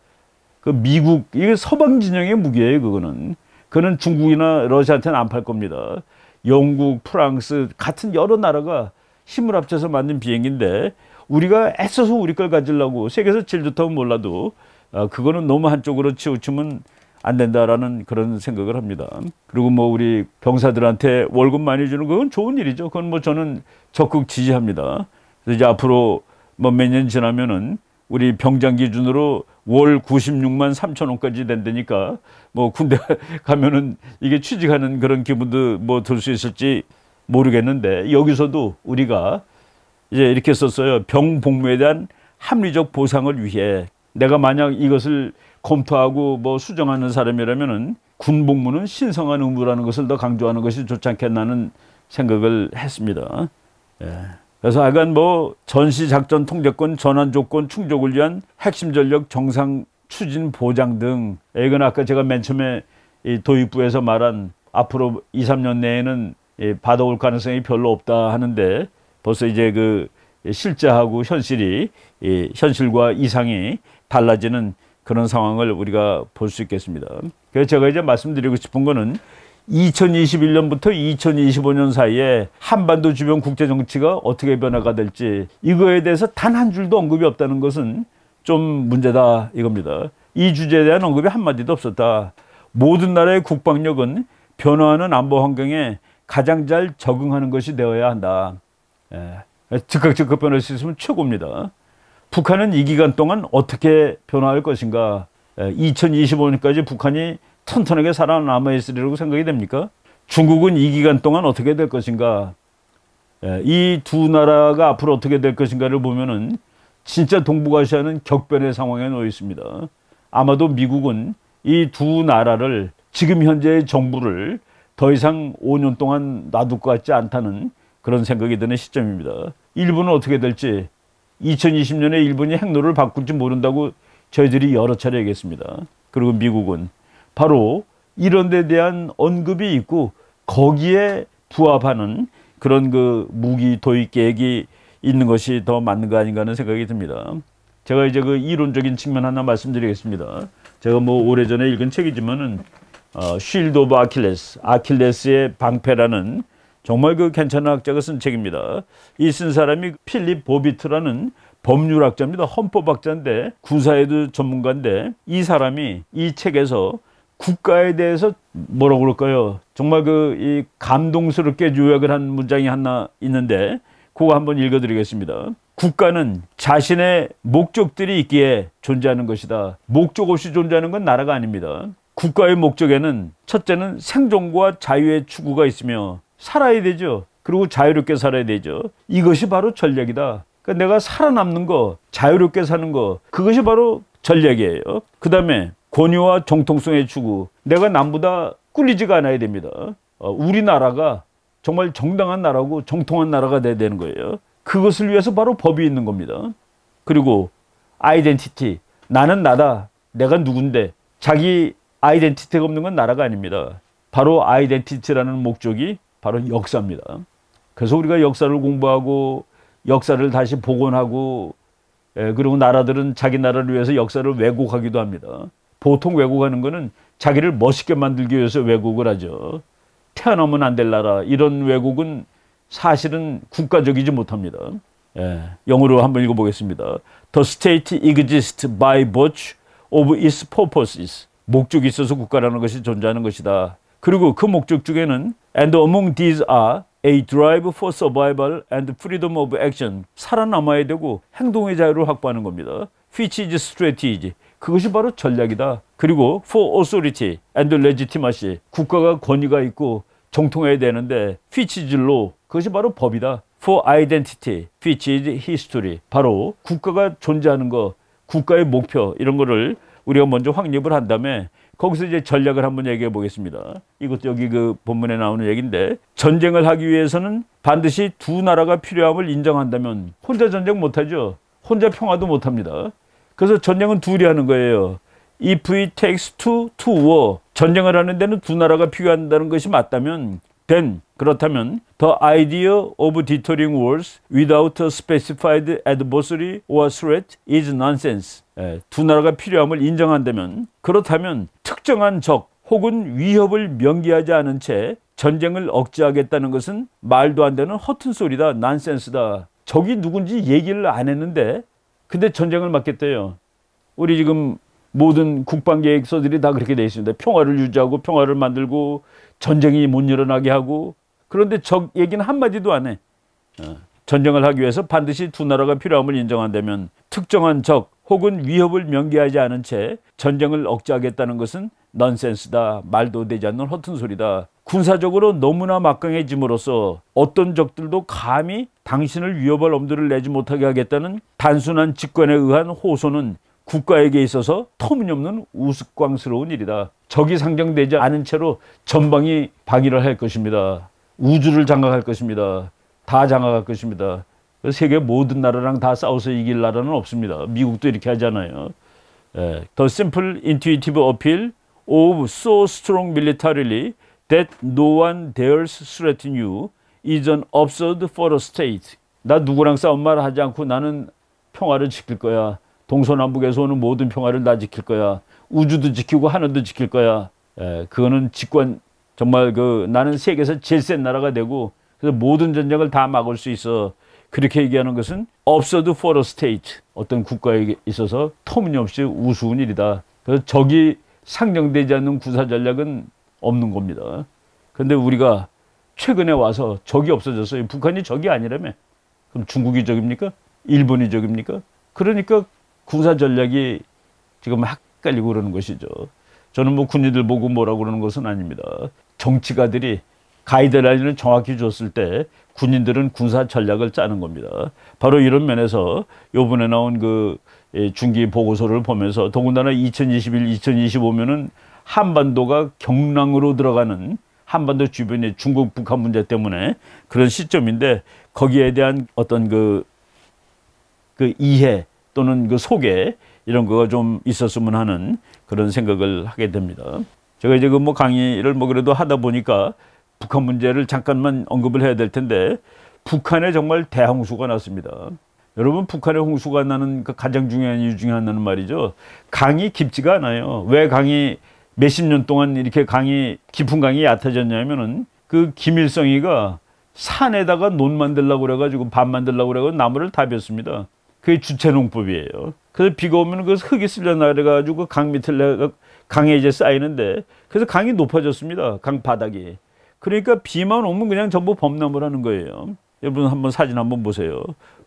[SPEAKER 1] 그 미국 이게 서방 진영의 무기예요. 그거는 그는 중국이나 러시아한테는 안 팔 겁니다. 영국, 프랑스 같은 여러 나라가 힘을 합쳐서 만든 비행기인데 우리가 애써서 우리 걸 가지려고 세계에서 제일 좋다고 몰라도 아, 그거는 너무 한쪽으로 치우치면 안 된다라는 그런 생각을 합니다. 그리고 뭐 우리 병사들한테 월급 많이 주는 건 좋은 일이죠. 그건 뭐 저는 적극 지지합니다. 그래서 이제 앞으로 뭐 몇 년 지나면은 우리 병장 기준으로 월 96만 3천 원까지 된다니까 뭐 군대 가면은 이게 취직하는 그런 기분도 뭐 들 수 있을지 모르겠는데 여기서도 우리가 이제 이렇게 썼어요. 병 복무에 대한 합리적 보상을 위해 내가 만약 이것을 검토하고 뭐 수정하는 사람이라면은 군복무는 신성한 의무라는 것을 더 강조하는 것이 좋지 않겠나는 생각을 했습니다. 예. 그래서 하여간 뭐 전시작전 통제권 전환 조건 충족을 위한 핵심 전력 정상 추진 보장 등 예, 이건 아까 제가 맨 처음에 도입부에서 말한 앞으로 2, 3년 내에는 받아올 가능성이 별로 없다 하는데 벌써 이제 그 실제하고 현실이 현실과 이상이 달라지는 그런 상황을 우리가 볼 수 있겠습니다. 그래서 제가 이제 말씀드리고 싶은 거는 2021년부터 2025년 사이에 한반도 주변 국제 정치가 어떻게 변화가 될지 이거에 대해서 단 한 줄도 언급이 없다는 것은 좀 문제다 이겁니다. 이 주제에 대한 언급이 한마디도 없었다. 모든 나라의 국방력은 변화하는 안보 환경에 가장 잘 적응하는 것이 되어야 한다. 예. 즉각 즉각 변할 수있면 최고입니다. 북한은 이 기간 동안 어떻게 변화할 것인가 2025년까지 북한이 튼튼하게 살아남아 있으리라고 생각이 됩니까? 중국은 이 기간 동안 어떻게 될 것인가? 이 두 나라가 앞으로 어떻게 될 것인가를 보면은 진짜 동북아시아는 격변의 상황에 놓여 있습니다. 아마도 미국은 이 두 나라를 지금 현재의 정부를 더 이상 5년 동안 놔둘 것 같지 않다는 그런 생각이 드는 시점입니다. 일본은 어떻게 될지 2020년에 일본이 핵노를 바꿀지 모른다고 저희들이 여러 차례 얘기했습니다. 그리고 미국은 바로 이런 데 대한 언급이 있고 거기에 부합하는 그런 그 무기 도입 계획이 있는 것이 더 맞는 거 아닌가 하는 생각이 듭니다. 제가 이제 그 이론적인 측면 하나 말씀드리겠습니다. 제가 뭐 오래전에 읽은 책이지만은 어, 쉴드 오브 아킬레스, 아킬레스의 방패라는 정말 그 괜찮은 학자가 쓴 책입니다. 이 쓴 사람이 필립 보비트라는 법률학자입니다. 헌법학자인데 군사에도 전문가인데 이 사람이 이 책에서 국가에 대해서 뭐라고 그럴까요? 정말 그이 감동스럽게 요약을 한 문장이 하나 있는데 그거 한번 읽어드리겠습니다. 국가는 자신의 목적들이 있기에 존재하는 것이다. 목적 없이 존재하는 건 나라가 아닙니다. 국가의 목적에는 첫째는 생존과 자유의 추구가 있으며 살아야 되죠. 그리고 자유롭게 살아야 되죠. 이것이 바로 전략이다. 그러니까 내가 살아남는 거, 자유롭게 사는 거, 그것이 바로 전략이에요. 그 다음에 권위와 정통성의 추구. 내가 남보다 꿀리지가 않아야 됩니다. 어, 우리나라가 정말 정당한 나라고 정통한 나라가 돼야 되는 거예요. 그것을 위해서 바로 법이 있는 겁니다. 그리고 아이덴티티. 나는 나다. 내가 누군데. 자기 아이덴티티가 없는 건 나라가 아닙니다. 바로 아이덴티티라는 목적이 바로 역사입니다. 그래서 우리가 역사를 공부하고 역사를 다시 복원하고 예, 그리고 나라들은 자기 나라를 위해서 역사를 왜곡하기도 합니다. 보통 왜곡하는 거는 자기를 멋있게 만들기 위해서 왜곡을 하죠. 태어나면 안 될 나라 이런 왜곡은 사실은 국가적이지 못합니다. 예, 영어로 한번 읽어보겠습니다. The state exists by virtue of its purposes. 목적이 있어서 국가라는 것이 존재하는 것이다. 그리고 그 목적 중에는 and among these are a drive for survival and freedom of action 살아남아야 되고 행동의 자유를 확보하는 겁니다. which is strategy 그것이 바로 전략이다. 그리고 for authority and legitimacy 국가가 권위가 있고 정통해야 되는데 which is law 그것이 바로 법이다. for identity which is history 바로 국가가 존재하는 것 국가의 목표 이런 거를 우리가 먼저 확립을 한 다음에 거기서 이제 전략을 한번 얘기해 보겠습니다. 이것도 여기 그 본문에 나오는 얘기인데 전쟁을 하기 위해서는 반드시 두 나라가 필요함을 인정한다면 혼자 전쟁 못하죠. 혼자 평화도 못합니다. 그래서 전쟁은 둘이 하는 거예요. If it takes two to war. 전쟁을 하는 데는 두 나라가 필요한다는 것이 맞다면 then 그렇다면 the idea of deterring wars without a specified adversary or threat is nonsense. 예, 두 나라가 필요함을 인정한다면 그렇다면 특정한 적 혹은 위협을 명기하지 않은 채 전쟁을 억제하겠다는 것은 말도 안 되는 허튼 소리다 난센스다 적이 누군지 얘기를 안 했는데 근데 전쟁을 막겠대요 우리 지금 모든 국방계획서들이 다 그렇게 돼 있습니다 평화를 유지하고 평화를 만들고 전쟁이 못 일어나게 하고 그런데 적 얘기는 한마디도 안해 어, 전쟁을 하기 위해서 반드시 두 나라가 필요함을 인정한다면 특정한 적 혹은 위협을 명기하지 않은 채 전쟁을 억제하겠다는 것은 넌센스다 말도 되지 않는 허튼 소리다 군사적으로 너무나 막강해짐으로써 어떤 적들도 감히 당신을 위협할 엄두를 내지 못하게 하겠다는 단순한 직권에 의한 호소는 국가에게 있어서 터무니없는 우스꽝스러운 일이다. 적이 상정되지 않은 채로 전방이 방위를 할 것입니다. 우주를 장악할 것입니다. 다 장악할 것입니다. 세계 모든 나라랑 다 싸워서 이길 나라는 없습니다. 미국도 이렇게 하잖아요. 예, 더 심플 인튜이티브 어필 of so strong militarily that no one dares threaten you is an absurd for a state. 나 누구랑 싸운 말 하지 않고 나는 평화를 지킬 거야. 동서남북에서 오는 모든 평화를 나 지킬 거야. 우주도 지키고 하늘도 지킬 거야. 에, 예, 그거는 직관 정말 그 나는 세계에서 제일 센 나라가 되고 그래서 모든 전쟁을 다 막을 수 있어. 그렇게 얘기하는 것은 absurd for a state. 어떤 국가에 있어서 터무니없이 우스운 일이다. 그래서 적이 상정되지 않는 군사 전략은 없는 겁니다. 그런데 우리가 최근에 와서 적이 없어졌어요. 북한이 적이 아니라며. 그럼 중국이 적입니까? 일본이 적입니까? 그러니까 군사 전략이 지금 헷갈리고 그러는 것이죠. 저는 뭐 군인들 보고 뭐라고 그러는 것은 아닙니다. 정치가들이 가이드라인을 정확히 줬을 때 군인들은 군사 전략을 짜는 겁니다. 바로 이런 면에서 요번에 나온 그 예, 중기 보고서를 보면서 더군다나 2021, 2025면은 한반도가 경랑으로 들어가는 한반도 주변의 중국 북한 문제 때문에 그런 시점인데 거기에 대한 어떤 그, 그 이해 또는 그 소개 이런 거가 좀 있었으면 하는 그런 생각을 하게 됩니다. 제가 이제 그뭐 강의를 뭐 그래도 하다 보니까 북한 문제를 잠깐만 언급을 해야 될 텐데 북한에 정말 대홍수가 났습니다. 여러분 북한의 홍수가 나는 그 가장 중요한 이유 중에 하나는 말이죠. 강이 깊지가 않아요. 왜 강이 몇십 년 동안 이렇게 강이 깊은 강이 얕아졌냐면은 그 김일성이가 산에다가 논 만들라고 그래가지고 밥 만들라고 그래가지고 나무를 다 뱄습니다. 그게 주체농법이에요. 그래서 비가 오면 그 흙이 쓸려나가지고 강 밑을 내가 강에 이제 쌓이는데 그래서 강이 높아졌습니다. 강 바닥이. 그러니까 비만 오면 그냥 전부 범나을 하는 거예요. 여러분 한번 사진 한번 보세요.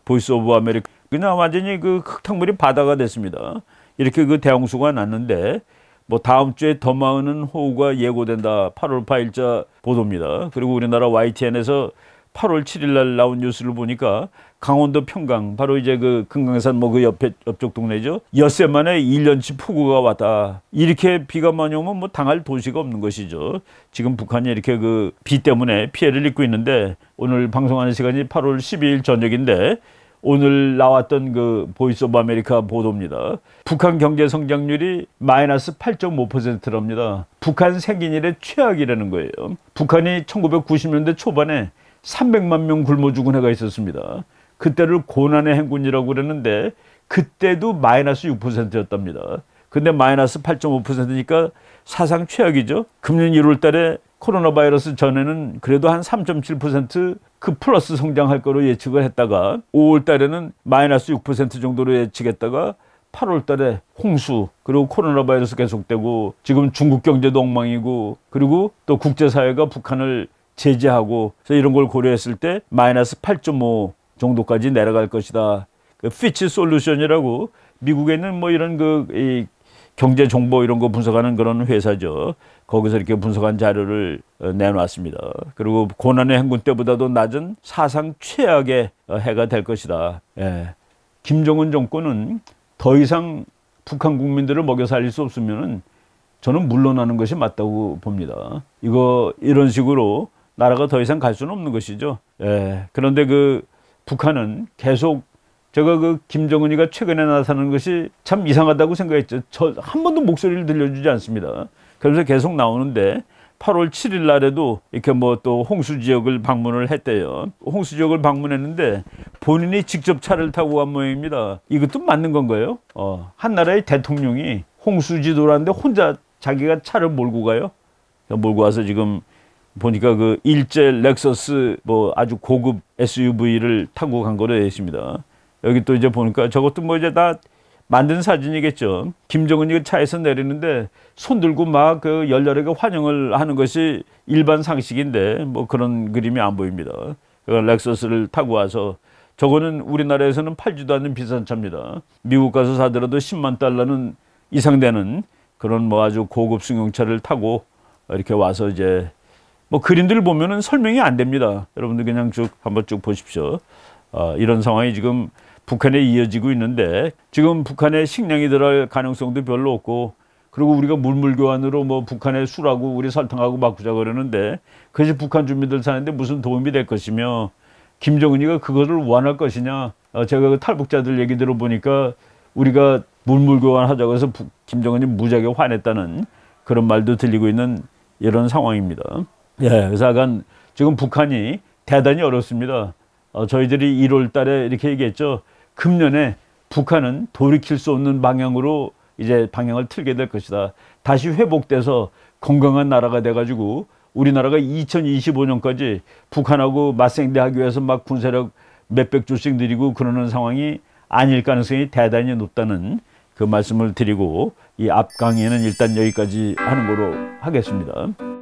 [SPEAKER 1] 보이스 오브 아메리카 그냥 완전히 그 흙탕물이 바다가 됐습니다. 이렇게 그 대홍수가 났는데 뭐 다음 주에 더 많은 호우가 예고된다. 8월 8일자 보도입니다. 그리고 우리나라 YTN에서 8월 7일 날 나온 뉴스를 보니까 강원도 평강 바로 이제 그 금강산 뭐 그 옆에 옆쪽 동네죠. 엿새 만에 1년치 폭우가 왔다. 이렇게 비가 많이 오면 뭐 당할 도시가 없는 것이죠. 지금 북한이 이렇게 그 비 때문에 피해를 입고 있는데 오늘 방송하는 시간이 8월 12일 저녁인데 오늘 나왔던 그 보이스 오브 아메리카 보도입니다. 북한 경제 성장률이 마이너스 8.5%랍니다. 북한 생긴 일의 최악이라는 거예요. 북한이 1990년대 초반에 300만 명 굶어 죽은 해가 있었습니다. 그때를 고난의 행군이라고 그랬는데 그때도 마이너스 6%였답니다. 근데 마이너스 8.5%니까 사상 최악이죠. 금년 1월 달에 코로나 바이러스 전에는 그래도 한 3.7%그 플러스 성장할 거로 예측을 했다가 5월 달에는 마이너스 6% 정도로 예측했다가 8월 달에 홍수 그리고 코로나 바이러스 계속되고 지금 중국 경제도 엉망이고 그리고 또 국제사회가 북한을 제재하고 그래서 이런 걸 고려했을 때 마이너스 8.5 정도까지 내려갈 것이다. 그 피치 솔루션이라고 미국에 있는 뭐 이런 그 이 경제 정보 이런 거 분석하는 그런 회사죠. 거기서 이렇게 분석한 자료를 어, 내놨습니다. 그리고 고난의 행군 때보다도 낮은 사상 최악의 어, 해가 될 것이다. 예. 김정은 정권은 더 이상 북한 국민들을 먹여 살릴 수 없으면은 저는 물러나는 것이 맞다고 봅니다. 이거 이런 식으로 나라가 더 이상 갈 수는 없는 것이죠. 예. 그런데 그 북한은 계속 제가 그 김정은이가 최근에 나서는 것이 참 이상하다고 생각했죠. 저 한 번도 목소리를 들려주지 않습니다. 그래서 계속 나오는데 8월 7일 날에도 이렇게 뭐 또 홍수 지역을 방문을 했대요. 홍수 지역을 방문했는데 본인이 직접 차를 타고 간 모양입니다. 이것도 맞는 건가요? 어, 한 나라의 대통령이 홍수 지도라는데 혼자 자기가 차를 몰고 가요. 몰고 와서 지금 보니까 그 일제 렉서스 뭐 아주 고급 SUV를 타고 간 거로 되어 있습니다. 여기 또 이제 보니까 저것도 뭐 이제 다 만든 사진이겠죠. 김정은이 그 차에서 내리는데 손 들고 막 그 열렬하게 환영을 하는 것이 일반 상식인데 뭐 그런 그림이 안 보입니다. 그 렉서스를 타고 와서 저거는 우리나라에서는 팔지도 않는 비싼 차입니다. 미국 가서 사더라도 10만 달러는 이상 되는 그런 뭐 아주 고급 승용차를 타고 이렇게 와서 이제 뭐 그림들 보면은 설명이 안 됩니다. 여러분들 그냥 쭉 한번 쭉 보십시오. 어, 이런 상황이 지금 북한에 이어지고 있는데 지금 북한에 식량이 들어갈 가능성도 별로 없고 그리고 우리가 물물 교환으로 뭐 북한의 술하고 우리 설탕하고 바꾸자 그러는데 그것이 북한 주민들 사는데 무슨 도움이 될 것이며 김정은이가 그것을 원할 것이냐 어, 제가 그 탈북자들 얘기 들어보니까 우리가 물물 교환하자고 해서 김정은이 무지하게 화냈다는 그런 말도 들리고 있는 이런 상황입니다. 예, 그래서 약간 지금 북한이 대단히 어렵습니다. 어, 저희들이 1월 달에 이렇게 얘기했죠. 금년에 북한은 돌이킬 수 없는 방향으로 이제 방향을 틀게 될 것이다. 다시 회복돼서 건강한 나라가 돼가지고 우리나라가 2025년까지 북한하고 맞생대하기 위해서 막 군사력 몇백 조씩 늘리고 그러는 상황이 아닐 가능성이 대단히 높다는 그 말씀을 드리고 이 앞강의는 일단 여기까지 하는 거로 하겠습니다.